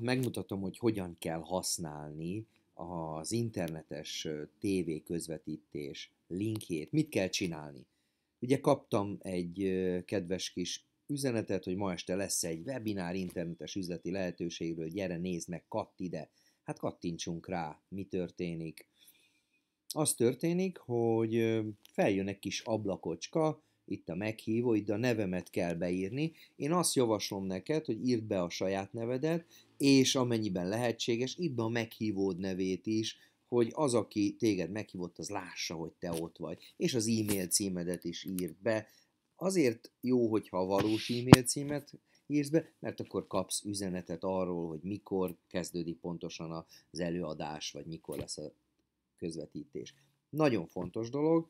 Megmutatom, hogy hogyan kell használni az internetes TV közvetítés linkjét. Mit kell csinálni? Ugye kaptam egy kedves kis üzenetet, hogy ma este lesz egy webinár internetes üzleti lehetőségről, gyere nézd meg, katt ide. Hát kattintsunk rá, mi történik. Az történik, hogy feljön egy kis ablakocska, itt a meghívó, itt a nevemet kell beírni. Én azt javaslom neked, hogy írd be a saját nevedet, és amennyiben lehetséges, írd be a meghívód nevét is, hogy az, aki téged meghívott, az lássa, hogy te ott vagy. És az e-mail címedet is írd be. Azért jó, hogyha a valós e-mail címet írsz be, mert akkor kapsz üzenetet arról, hogy mikor kezdődik pontosan az előadás, vagy mikor lesz a közvetítés. Nagyon fontos dolog,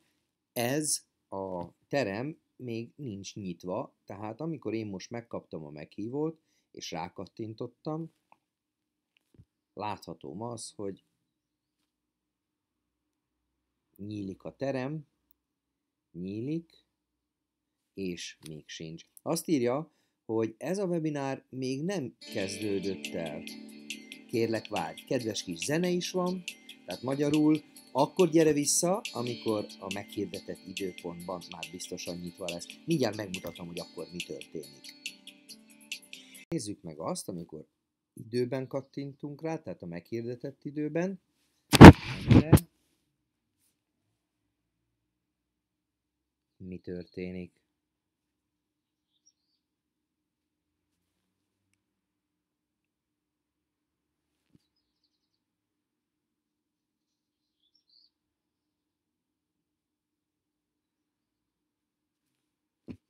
ez a terem még nincs nyitva, tehát amikor én most megkaptam a meghívót, és rákattintottam, látható az, hogy nyílik a terem, nyílik, és még sincs. Azt írja, hogy ez a webinár még nem kezdődött el. Kérlek, várj! Kedves kis zene is van, tehát magyarul akkor gyere vissza, amikor a meghirdetett időpontban már biztosan nyitva lesz. Mindjárt megmutatom, hogy akkor mi történik. Nézzük meg azt, amikor időben kattintunk rá, tehát a meghirdetett időben. Mi történik?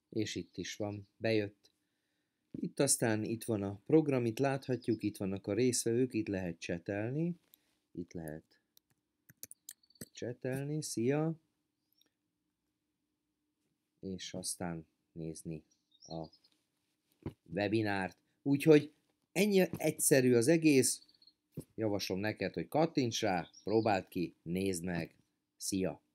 és itt is van, bejött. Itt aztán itt van a program, itt láthatjuk, itt vannak a részvevők, itt lehet csetelni, itt lehet csetelni, szia, és aztán nézni a webinárt. Úgyhogy ennyi egyszerű az egész, javaslom neked, hogy kattints rá, próbáld ki, nézd meg, szia!